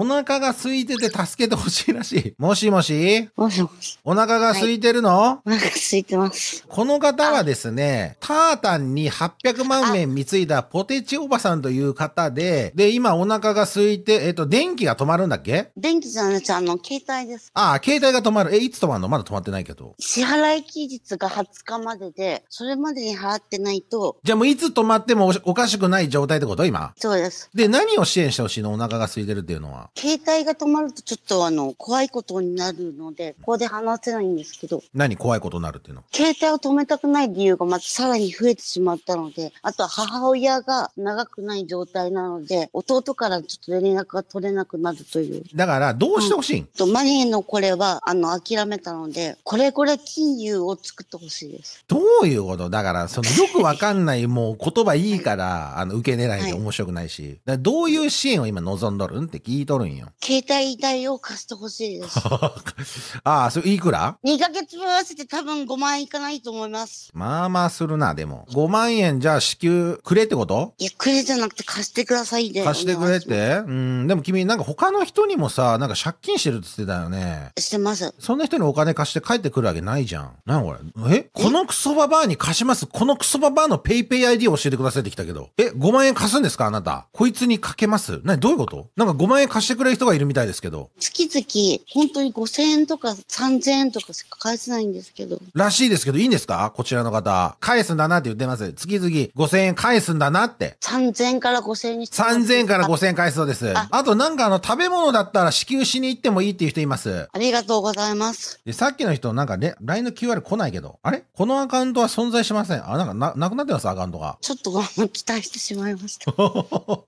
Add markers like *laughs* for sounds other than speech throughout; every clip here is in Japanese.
お腹が空いてて助けてほしいらしい。もしもしもしもし。お腹が空いてるの、お腹空いてます。この方はですね、タータンに800万円貢いだポテチおばさんという方で、で、今お腹が空いて、えっと、電気が止まるんだっけ電気じゃなくて、あの、携帯です。ああ、携帯が止まる。え、いつ止まるのまだ止まってないけど。支払い期日が20日までで、それまでに払ってないと、じゃあもういつ止まってもおおかしくない状態ってこと今。そうです。で、何を支援してほしいのお腹が空いてるっていうのは。携帯が止まるとちょっとあの、怖いことになるので、ここで話せないんですけど。何怖いことになるっていうの携帯を止めたくない理由がまたさらに増えてしまったので、あとは母親が長くない状態なので、弟からちょっと連絡が取れなくなるという。だから、どうしてほしい、うん、とマリーのこれは、あの、諦めたので、これこれ金融を作ってほしいです。どういうことだから、その、よくわかんない、もう言葉いいから、あの、受け狙いで面白くないし、はい、どういう支援を今望んどるんって聞いとるんよ。携帯代を貸してほしいです。*laughs* ああ、それいくら ?2 ヶ月分合わせて多分5万円いかないと思います。まあまあするな、でも。5万円じゃあ支給くれってこといや、くれじゃなくて貸してくださいで。貸してくれってうん、でも君なんか他の人にもさ、なんか借金してるって言ってたよね。してます。そんな人にお金貸して帰ってくるわけないじゃん。なこれ。えこのクソババアに貸しますこのクソババアのペイペイ ID を教えてくださいってきたけど。え、5万円貸すんですかあなた。こいつにかけますなにどういうことなんか5万円貸貸してくれる人がいるみたいですけど。月々、本当に5000円とか3000円とかしか返せないんですけど。らしいですけど、いいんですかこちらの方。返すんだなって言ってます。月々5000円返すんだなって。3000円から5000円に3000円から5000円返すそうです。ああとなんかあの、食べ物だったら支給しに行ってもいいっていう人います。ありがとうございます。で、さっきの人、なんかね、LINE の QR 来ないけど、あれこのアカウントは存在しません。あ、なんかな、なくなってます、アカウントが。ちょっと期待してしまいました。*laughs*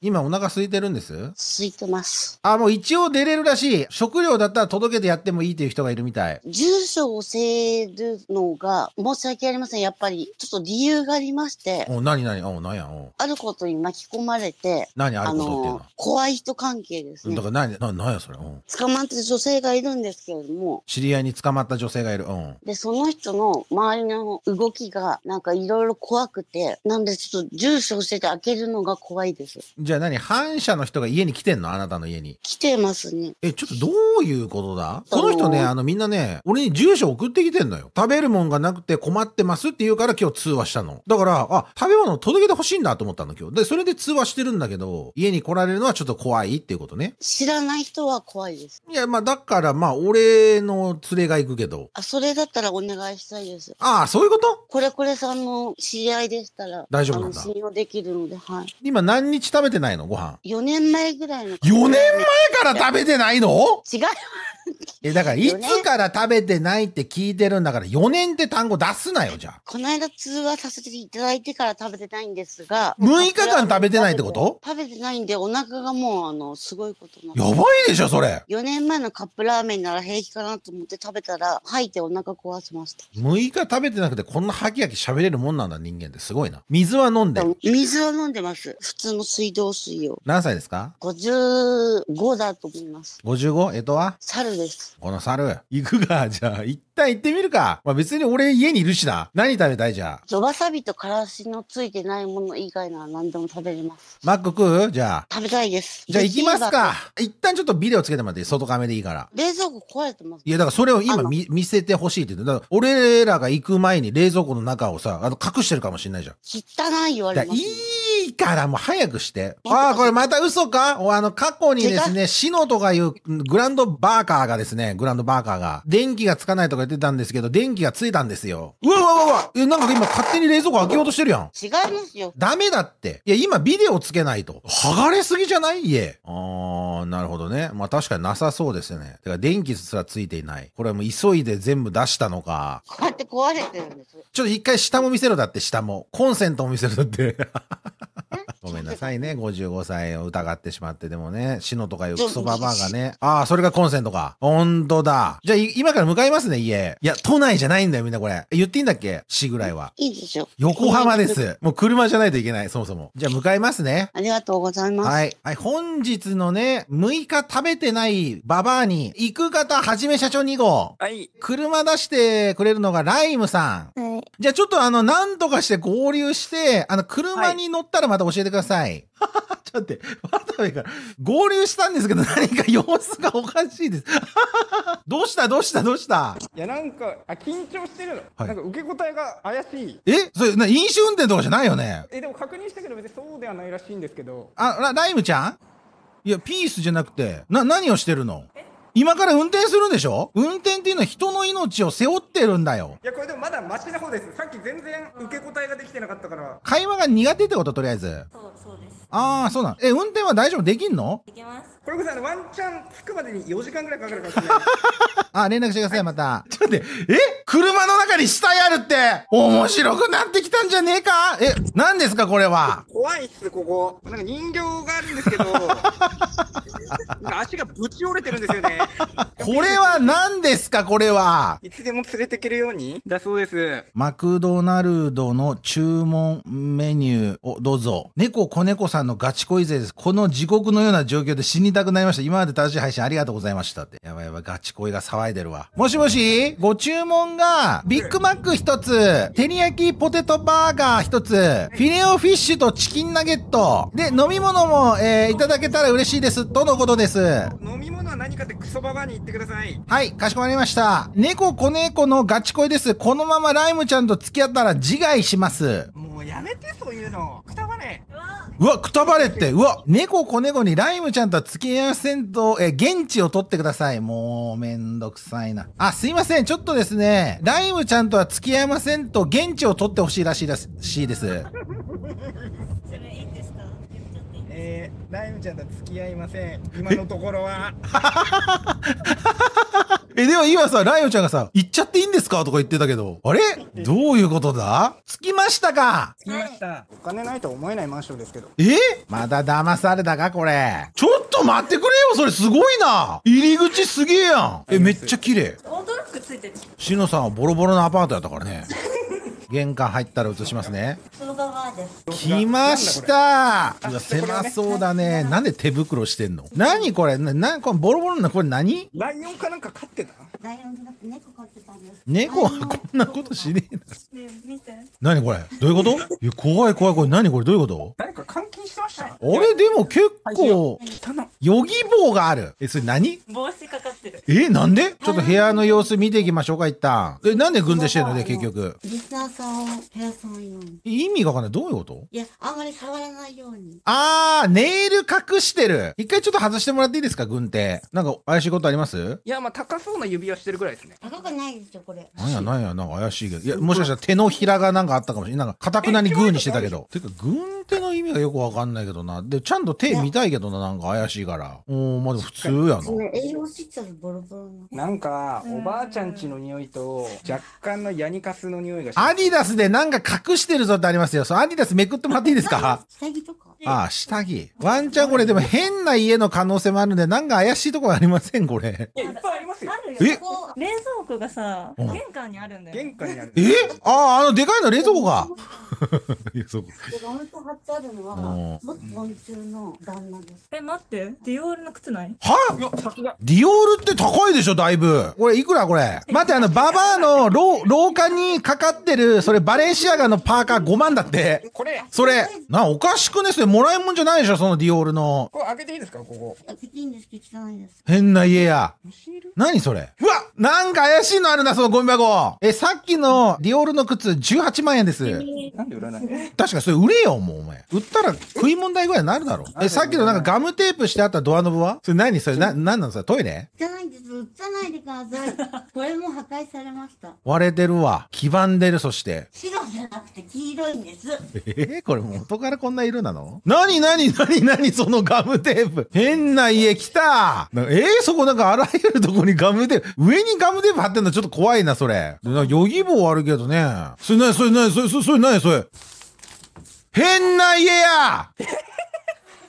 今お腹空いてるんです空いてます。あ、もう一応出れるらしい。食料だったら届けてやってもいいという人がいるみたい。住所を教えるのが申し訳ありません。やっぱり、ちょっと理由がありまして。お、なになにお、なんやお。あることに巻き込まれて。何あることっていうの怖い人関係ですね。だから何、な、なんやそれ。捕まってる女性がいるんですけれども。知り合いに捕まった女性がいる。うん。で、その人の周りの動きが、なんかいろいろ怖くて、なんでちょっと住所教えて開けるのが怖いです。じゃあ何反社の人が家に来てんのあなたの家に。に。来てますね。え、ちょっとどういうことだこの人ね、あのみんなね、俺に住所送ってきてんのよ。食べるもんがなくて困ってますって言うから今日通話したの。だから、あ、食べ物届けてほしいんだと思ったの今日。で、それで通話してるんだけど、家に来られるのはちょっと怖いっていうことね。知らない人は怖いです。いや、まあだからまあ俺の連れが行くけど。あ、それだったらお願いしたいです。ああ、そういうことこれこれさんの知り合いでしたら。大丈夫なんだ。信用できるので、はい。今何日食べてないのご飯。4年前ぐらいの。4年前から食べてないの違います *laughs* え、だから、いつから食べてないって聞いてるんだから、4年って単語出すなよ、じゃあ。この間通話させていただいてから食べてないんですが。6日間食べてないってこと食べてないんで、お腹がもう、あの、すごいことなやばいでしょ、それ。4年前のカップラーメンなら平気かなと思って食べたら、吐いてお腹壊せました。6日食べてなくて、こんなハキハキ喋れるもんなんだ、人間ってすごいな。水は飲んで水は飲んでます。普通の水道水を。何歳ですか ?55 だと思います。55? えっとは猿です。この猿、行くか。*laughs* じゃあ、一旦行ってみるか。まあ、別に俺家にいるしな。何食べたいじゃあ。ゾバサビとからしのついてないもの以外なら何でも食べれます。マック食うじゃあ。食べたいです。じゃあ行きますか。一旦ちょっとビデオつけてもらって外カメでいいから。冷蔵庫壊れてますいや、だからそれを今見見せてほしいって言って。だから俺らが行く前に冷蔵庫の中をさ、あの隠してるかもしれないじゃん。汚い言われます、ね。いからもう早くして。ああ、これまた嘘かあの、過去にですね、シノとかいうグランドバーカーがですね、グランドバーカーが、電気がつかないとか言ってたんですけど、電気がついたんですよ。うわうわうわえ、なんか今勝手に冷蔵庫開けようとしてるやん。違いますよ。ダメだって。いや、今ビデオつけないと。剥がれすぎじゃない家。ああ、なるほどね。まあ確かになさそうですよね。てか、電気すらついていない。これはもう急いで全部出したのか。こうやって壊れてるんです。ちょっと一回下も見せろだって、下も。コンセントも見せろだって。ごめんなさいね、55歳を疑ってしまって、でもね、死のとかいうクソババアがね。ああ、それがコンセントか。ほんとだ。じゃあ、今から向かいますね、家。いや、都内じゃないんだよ、みんなこれ。言っていいんだっけ市ぐらいは。いいでしょ。横浜です。もう車じゃないといけない、そもそも。じゃあ、向かいますね。ありがとうございます。はい。はい、本日のね、6日食べてないババアに、行く方はじめ社長2号。はい。車出してくれるのがライムさん。はい。じゃあ、ちょっとあの、なんとかして合流して、あの、車に乗ったらまた教えててください。*laughs* ちょっと待って、渡部から合流したんですけど、何か様子がおかしいです。*laughs* どうしたどうしたどうしたいや、なんか、あ、緊張してるの。はい、なんか受け答えが怪しい。えそれ、な、飲酒運転とかじゃないよね。え、でも確認したけど、別にそうではないらしいんですけど。あ、ラライムちゃんいや、ピースじゃなくて、な、何をしてるのえ今から運転するんでしょ運転っていうのは人の命を背負ってるんだよ。いや、これでもまだマシな方です。さっき全然受け答えができてなかったから。会話が苦手ってこと、とりあえず。そう、そうです。ああ、そうなん。え、運転は大丈夫できんのできます。これこそあの、ワンチャン着くまでに4時間ぐらいかかるかもしれない。*laughs* あ、連絡してください、また。ちょっと待って、え車の中に死体あるって面白くなってきたんじゃねえかえ、何ですか、これは。怖いっす、ここ。なんか人形があるんですけど、*laughs* 足がぶち折れてるんですよね。これは何ですか、これは。いつでも連れてけるようにだそうです。マクドナルドの注文メニューをどうぞ。猫子猫さんさんのガチ恋勢です。この地獄のような状況で死にたくなりました。今まで正しい配信ありがとうございましたって。やばいやばい、ガチ恋が騒いでるわ。もしもしご注文が、ビッグマック一つ、照り焼きポテトバーガー一つ、フィレオフィッシュとチキンナゲット、で、飲み物も、えー、いただけたら嬉しいです。とのことです。飲み物は何かってクソババアに言ってください。はい、かしこまりました。猫子猫のガチ恋です。このままライムちゃんと付き合ったら自害します。もうやめて、そういうの。くたばれ。うわ、くくたばれって、うわ、猫子猫にライムちゃんとは付き合いませんと、え、現地を取ってください。もう、めんどくさいな。あ、すいません。ちょっとですね、ライムちゃんとは付き合いませんと、現地を取ってほしいらしいらしいです。えー、ライムちゃんとは付き合いません。今のところは。*laughs* え、でも今さ、ライオちゃんがさ、行っちゃっていいんですかとか言ってたけど、あれどういうことだ着きましたか着きました。お金ないと思えないマンションですけど。えまだ騙されたかこれ。ちょっと待ってくれよそれすごいな入り口すげえやんえ、めっちゃ綺麗。驚くついてる。しのさんはボロボロのアパートやったからね。玄関入ったら映しますね。*laughs* 来ました狭そうだね。なんで手袋してんの何これな、な、このボロボロな、これ何ライオンかなんか飼ってたライオンじゃなくて猫飼ってたんです猫はこんなことしねえな。ね見て。何これどういうこといや、怖い怖い怖い。何これどういうこと誰か関してましたね。俺でも結構、ヨギ棒がある。え、それ何帽子かかってる。え、なんでちょっと部屋の様子見ていきましょうか、一旦。え、なんで軍手してんので、結局。リスナーさん部屋さん用意味がわかんない。どういうこといや、あんまり触らないように。あー、ネイル隠してる。一回ちょっと外してもらっていいですか、軍手。なんか怪しいことありますいや、まあ高そうな指輪してるぐらいですね。高くないでしょ、これ。なんや、なんや、なんか怪しいけど。いや、もしかしたら手のひらがなんかあったかもしれない。なんか、かたくなにグーにしてたけど。てか、軍手の意味がよくわかんない。かんないけどなでちゃんと手見たいけどななんか怪しいからおおまあでも普通やななんかおばあちゃんちの匂いと若干のヤニカスの匂いがアディダスでなんか隠してるぞってありますよそうアディダスめくってもらっていいですか下着とかあ下着ワンちゃんこれでも変な家の可能性もあるんでなんか怪しいところありませんこれいやいっぱいありますよえ冷蔵庫がさ、玄関にあるんだよ。玄関にある。えああ、あのでかいの冷蔵庫が。冷蔵庫。貼ってあるのは、昆虫の旦那です。え、待って、ディオールの靴ないはさすが。ディオールって高いでしょ、だいぶ。これ、いくらこれ。待って、あの、ババアの廊廊下にかかってる、それバレンシアガのパーカー5万だって。これ。それ、な、おかしくねそれもらいもんじゃないでしょ、そのディオールの。これ開けていいですか、ここ。変な家や。何それうわなんか怪しいのあるな、そのゴミ箱。え、さっきのディオールの靴18万円です。なんで売らない確かにそれ売れよ、もうお前。売ったら食い問題ぐらいになるだろ。え、さっきのなんかガムテープしてあったドアノブはそれ何それな、なんなのそれトイレです。映さないでください。*laughs* これも破壊されました。割れてるわ。黄ばんでる、そして。白じゃなくて黄色いんです。えー、これ元からこんな色なのなになになになにそのガムテープ。変な家来た。えー、そこなんかあらゆるとこにガムテープ。上にガムテープ貼ってんのちょっと怖いな、それ。なヨギ棒あるけどね。それなにそれなにそれそれそれなにそれ。変な家や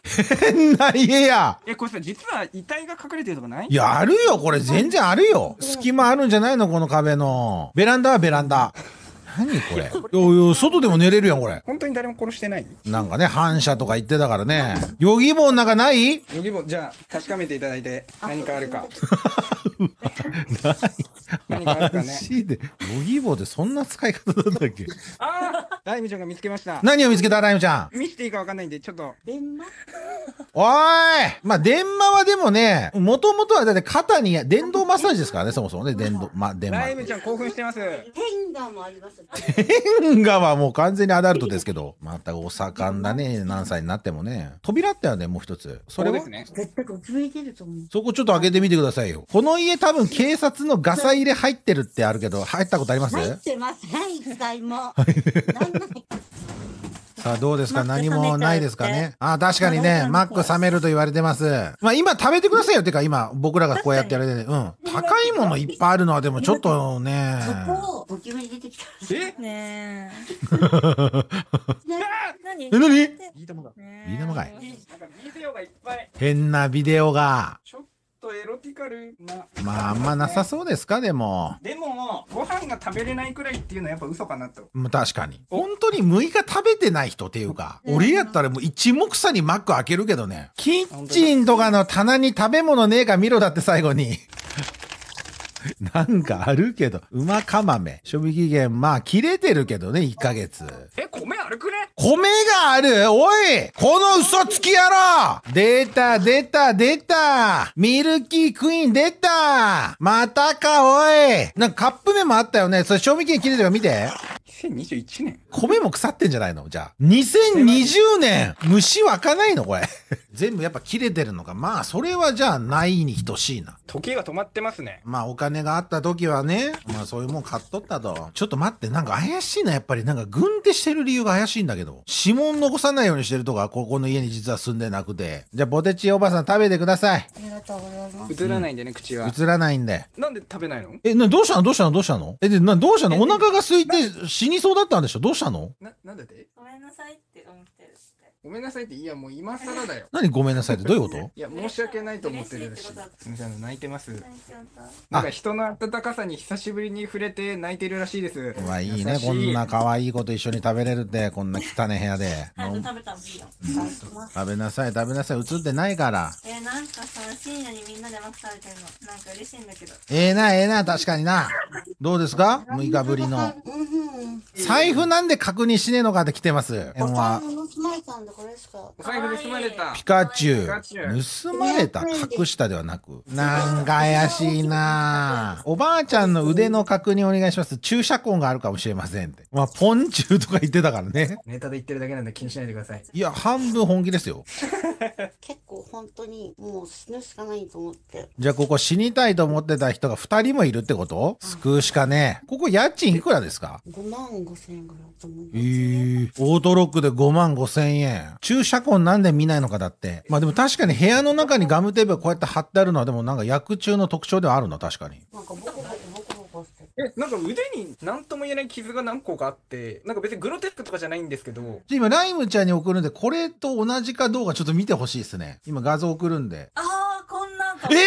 変な家やえ、これさ、実は遺体が隠れてるとかないいや、あるよ、これ全然あるよ。隙間あるんじゃないのこの壁の。ベランダはベランダ。何これ。*laughs* いや外でも寝れるやん、これ。本当に誰も殺してないなんかね、反射とか言ってたからね。ヨギボンなんかないヨギボン、じゃあ、確かめていただいて、何かあるか。*laughs* な *laughs* い。マジで、ブギーボーってそんな使い方だったっけああ、ライムちゃんが見つけました。何を見つけたライムちゃん。見せていいかわかんないんで、ちょっと。電話おーいまあ、電話はでもね、もともとはだって肩に電動マッサージですからね、そもそもね、電動、ま、電ライム話。ちゃん興奮してます。天下もあります。天下はもう完全にアダルトですけど、またお盛んだね、何歳になってもね。扉ってはね、もう一つ。それここですね。絶対これ増いてると思う。そこちょっと開けてみてくださいよ。この家家多分警察のガサ入れ入ってるってあるけど、入ったことあります入ってません、一回も。さあ、どうですか何もないですかねあ、確かにね、マック冷めると言われてます。まあ今食べてくださいよ。てか今、僕らがこうやってやれて、うん。高いものいっぱいあるのはでもちょっとね。そこ、ご急に出てきた。えねえ。何え、何ビデオがいっぱい。変なビデオが。とエロティカルな。まあ、あんまなさそうですか、でも。でも、ご飯が食べれないくらいっていうのはやっぱ嘘かなと。確かに。本当に6日食べてない人っていうか、俺やったらもう一目散にマック開けるけどね。キッチンとかの棚に食べ物ねえか見ろだって最後に。*laughs* なんかあるけど、馬かまめ。賞味期限、まあ、切れてるけどね、1ヶ月。え、米あるくね米があるおいこの嘘つき野郎出た、出た、出たミルキークイーン出たまたか、おいなんかカップ麺もあったよね。それ賞味期限切れてるから見て。2021年米も腐ってんじゃないのじゃあ。2020年虫湧かないのこれ。*laughs* 全部やっぱ切れてるのか。まあ、それはじゃあないに等しいな。時計が止まってますね。まあ、お金があった時はね、まあそういうもん買っとったと。ちょっと待って、なんか怪しいな、やっぱり。なんか軍手してる理由が怪しいんだけど。指紋残さないようにしてるとか、ここの家に実は住んでなくて。じゃあ、ポテチおばさん食べてください。ありがとうございます。映らないんでね、口は。映らないんで。なんで食べないのえ、な、どうしたのどうしたのどうしたのえ、で、な、どうしたのお腹が空いて、死にそうだったんでしょどうしたのな、なんでごめんなさいって思ってる。ごめんなさいって、いや、もう今更だよ。*laughs* 何ごめんなさいってどういうこといや、申し訳ないと思ってるし、すみません、泣いてます。なんか人の温かさに久しぶりに触れて泣いてるらしいです。まあ、いいね、こんな可愛い子と一緒に食べれるって、こんな汚い部屋で。食べなさい、食べなさい、映ってないから。えー、なんかさ、深夜にみんなでマック食べてるの、なんか嬉しいんだけど。ええー、な、ええー、な、確かにな。どうですか ?6 日ぶりの。財布なんで確認しねえのかって来てます。えー、は。これか。財布盗まれた。ピカチュウ。盗まれた隠したではなく。なんか怪しいなおばあちゃんの腕の確認お願いします。注射痕があるかもしれませんって。まあ、ポンチューとか言ってたからね。ネタで言ってるだけなんで気にしないでください。いや、半分本気ですよ。*laughs* 結構本当にもう死ぬしかないと思って。じゃあここ死にたいと思ってた人が2人もいるってこと救うしかねえ。ここ家賃いくらですか ?5 万5千円ぐらいと思います、ね。えー、オートロックで5万5千円。注射痕なんで見ないのかだって。まあでも確かに部屋の中にガムテープがこうやって貼ってあるのは、でもなんか薬中の特徴ではあるの、確かに。なんかてえ、なんか腕に何とも言えない傷が何個かあって、なんか別にグロテックとかじゃないんですけど。今、ライムちゃんに送るんで、これと同じかどうかちょっと見てほしいですね。今画像送るんで。ああええー、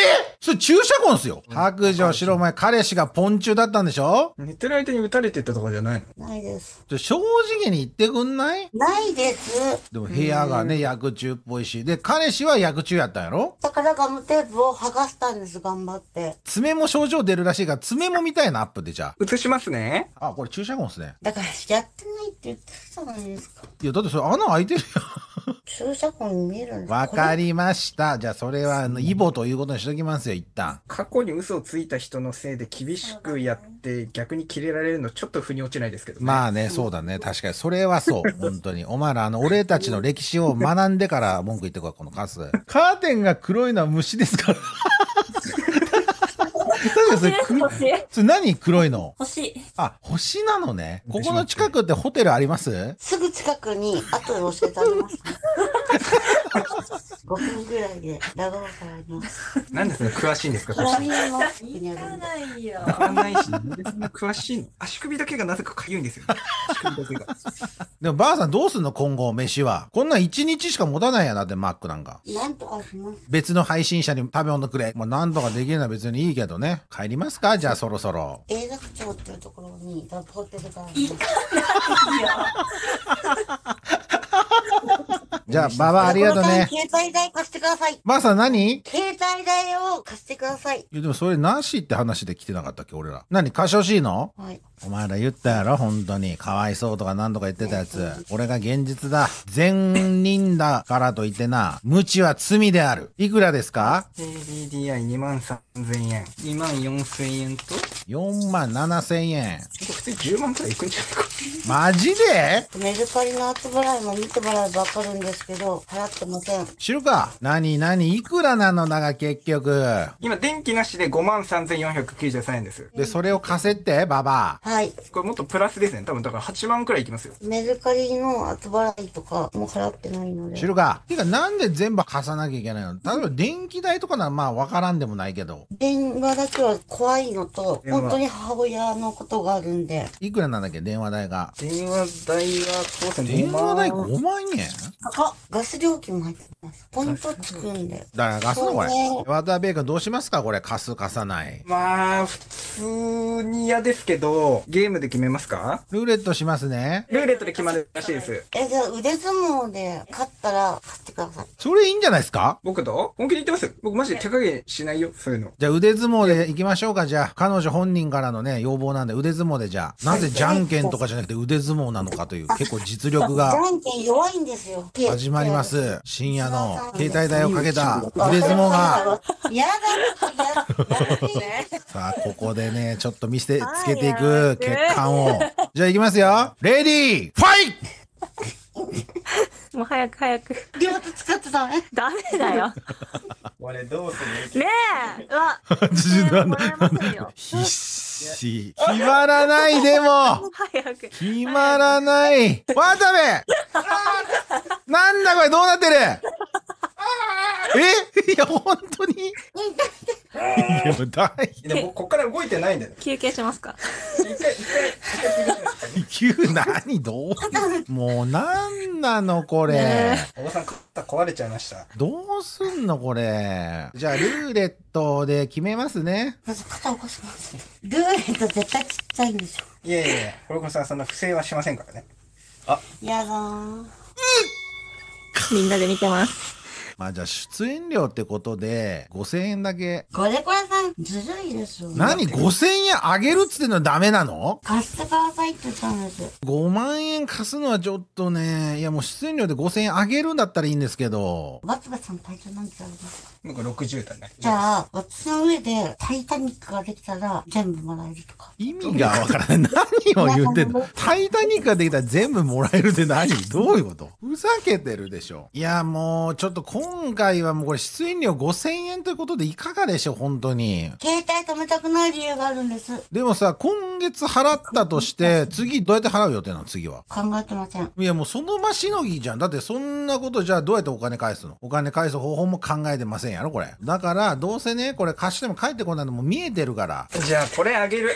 それ注射痕っすよ。白状しろ、お前、彼氏がポン中だったんでしょ寝てる間に撃たれてったとかじゃないのないです。じゃ、正直に言ってくんないないです。でも部屋がね、薬中っぽいし。で、彼氏は薬中やったんやろだからガムテープを剥がしたんです、頑張って。爪も症状出るらしいから、爪もみたいなアップでじゃあ。映しますね。あ、これ注射痕っすね。だから、やってないって言ってたじゃないですか。いや、だってそれ穴開いてるやん。注射痕見えるんわかりました。じゃあ、それは、あの、イボということにしときますよ、一旦。過去に嘘をついた人のせいで厳しくやって、逆にキレられるの、ちょっと腑に落ちないですけどね。まあね、そうだね。確かに。それはそう。*laughs* 本当に。お前ら、あの、俺たちの歴史を学んでから文句言ってこい、このカス。カーテンが黒いのは虫ですから。ですね。それ何黒いの星。あ、星なのね。ここの近くってホテルありますすぐ近くに、後で教えてあります、5 *laughs* 分ぐらいで長岡あります。なんですね、詳しいんですか星。行かないよ。行かないし、詳しいの。足首だけがなぜか痒いんですよ。足首だけが。でもばあさんどうすんの今後飯は。こんなん1日しか持たないやなってマックなんか。なんとかします。別の配信者に食べ物くれ。うな何とかできるのは別にいいけどね。帰りますかじゃあそろそろ。映画町っていうところにラテルが行かないよ *laughs* じゃあ、ばばありがとうね。携帯代貸してください。ばさん何携帯代を貸してください。いや、でもそれなしって話で来てなかったっけ、俺ら。何貸してほしいのはい。お前ら言ったやろ本当に。かわいそうとか何とか言ってたやつ。俺が現実だ。善人だからといってな、無知は罪である。いくらですか ?KDDI2 3000円。2万4000円と4万7千円。普通10万くらいいくんじゃないか。マジでメルカリの後払いも見てもらえばわかるんですけど、払ってません。知るか何何いくらなのだが結局。今、電気なしで5万3493円です。で、それを稼せって、ババはい。これもっとプラスですね。多分だから8万くらいいきますよ。メルカリの後払いとかも払ってないので。知るかてか、なんで全部貸さなきゃいけないの例えば電気代とかならまあわからんでもないけど。電話だけは怖いのと、本当に母親のことがあるんで。いくらなんだっけ電話代が。電話代はそうで電話代5万円高ガス料金も入ってます。ポイントつくんで。だからガスのこれ。ワーターベイ君どうしますかこれ。貸す、貸さない。まあ、普通に嫌ですけど、ゲームで決めますかルーレットしますね。ルーレットで決まるらしいです。え、じゃあ腕相撲で勝ったら買ってください。それいいんじゃないですか僕と本気で言ってます僕マジで手加減しないよ、そういうの。じゃあ腕相撲でいきましょうか、じゃあ。彼女本本人からのね要望なんで腕相撲でじゃあなぜじゃんけんとかじゃなくて腕相撲なのかという結構実力がじゃんけん弱いんですよ始まります深夜の携帯代をかけた腕相撲がやだねさあここでねちょっと見せつけていく血管をじゃあ行きますよレディーファイトもう早く早く。両手使ってた。え *laughs* ダメだよ。俺どうするねえわ必死。決まらないでも早く。決まらない渡部なんだこれどうなってるえ *laughs* いや、本当にいや、大でもこっから動いてないんだよ。休憩しますか。一回、一回、急、何、どう、*laughs* もう、なんなの、これ。おばさん、肩壊れちゃいました。どうすんの、これ。じゃあ、ルーレットで決めますね。まず肩起こします。ルーレット絶対ちっちゃいんでしょ。いやいやいや、これこそ、そんな不正はしませんからね。あ。やだー。みんなで見てます。まあじゃあ出演料ってことで5000円だけこれこれさんずるいですよ何5000円あげるっつってのはダメなの貸してくださいって言ったんです5万円貸すのはちょっとねいやもう出演料で5000円あげるんだったらいいんですけどバツバさん体調なんてありますなんか60だねじゃあ私の上でタイタニックができたら全部もらえるとか意味がわからない何を言ってんのタイタニックができたら全部もらえるって何どういうことふざけてるでしょいやもうちょっと今今回はもうこれ出演料5000円ということでいかがでしょう本当に携帯止めたくない理由があるんですでもさ今月払ったとして次どうやって払う予定なの次は考えてませんいやもうその場しのぎじゃんだってそんなことじゃあどうやってお金返すのお金返す方法も考えてませんやろこれだからどうせねこれ貸しても返ってこないのも見えてるからじゃあこれあげる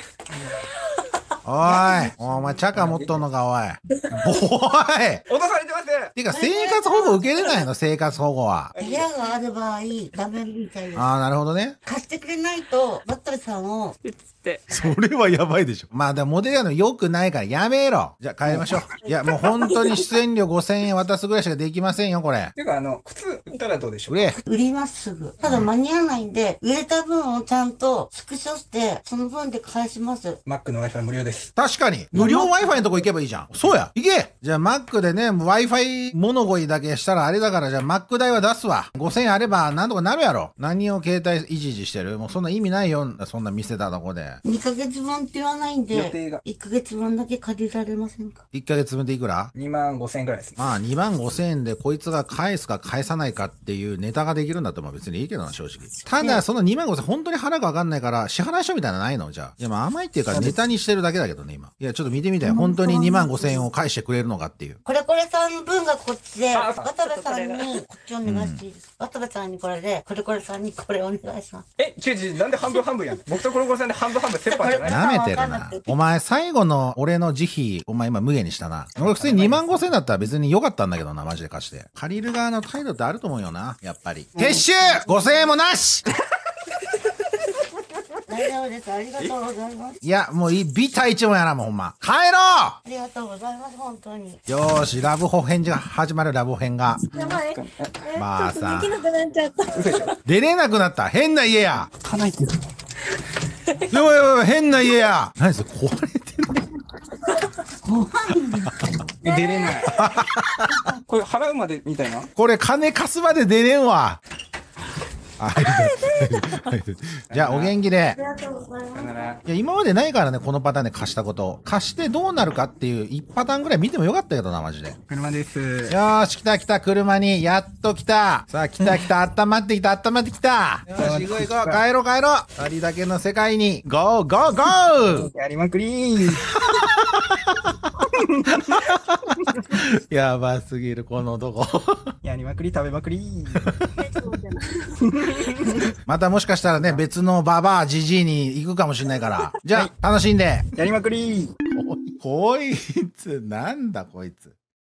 おいお前、チャカ持っとんのか、おい。*laughs* おいとされてませんてか、生活保護受けれないの生活保護は。部屋がある場合、ダメみたいです。ああ、なるほどね。貸してくれないと、バッタルさんを。つって。それはやばいでしょ。*laughs* まあ、でもモデルやのよくないからやめろ。じゃあ、変えましょう。いや、もう本当に出演料5000円渡すぐらいしかできませんよ、これ。てか、あの、靴売ったらどうでしょう売りますすぐ。ただ間に合わないんで、売れた分をちゃんとスクショして、その分で返します。マックの Wi-Fi 無料です。確かに。無料 Wi-Fi のとこ行けばいいじゃん。そうや。行けじゃあマックでね、Wi-Fi Wi-Fi 物乞いだけしたらあれだからじゃあ Mac 代は出すわ。5000円あればなんとかなるやろ。何を携帯いじいじしてるもうそんな意味ないよ。そんな見せたとこで。2ヶ月分って言わないんで、予定が1ヶ月分だけ借りられませんか ?1 ヶ月分でいくら ?2 万5千円ぐらいです。まあ2万5千円でこいつが返すか返さないかっていうネタができるんだってまあ別にいいけどな、正直。ただその2万5千円本当に腹がわかんないから支払い書みたいなのないのじゃあ。いやまあ甘いっていうかネタにしてるだけだけどね、今。いやちょっと見てみたい。本当に2万5千円を返してくれるのかっていう。これこれさん半分がこっちで、渡部さんにこっちお願いしていいですか、渡部さんにこれで、これこれさんにこれお願いします。え、ちゅうじ、なんで半分半分やん僕とコロコさんで半分半分折半じゃない舐めてるな。お前、最後の俺の慈悲、お前今無限にしたな。俺普通に2万5千だったら別に良かったんだけどな、マジで貸して。借りる側の態度ってあると思うよな、やっぱり。撤収 !5000 円もなし大丈夫です。ありがとうございます。いや、もういい、ビタ一問やな、もうほんま。帰ろうありがとうございます、本当に。よーし、ラブホ編が始まるラブホ編が。やばい。まあさ。できなくなっちゃった。出れなくなった。変な家や。かないけど。やばいやばい、変な家や。何すれ、壊れてる、ね。怖い。出れない。これ払うまでみたいなこれ金貸すまで出れんわ。じゃあお元気で。ありがとうございます。いや、今までないからね、このパターンで貸したこと。貸してどうなるかっていう一パターンぐらい見てもよかったけどな、マジで。車です。よーし、来た来た、車に。やっと来た。さあ、来た来た、温まってきた、温まってきた。よし、行こう行こう、帰ろう帰ろう。二人だけの世界に、ゴーゴーゴーやりまくりー。*laughs* やばすぎる、この男。*laughs* やりまくり、食べまくり。*laughs* またもしかしたらね、別のババア、じじいに行くかもしれないから。じゃあ、はい、楽しんで。やりまくり。こいつ、なんだこいつ。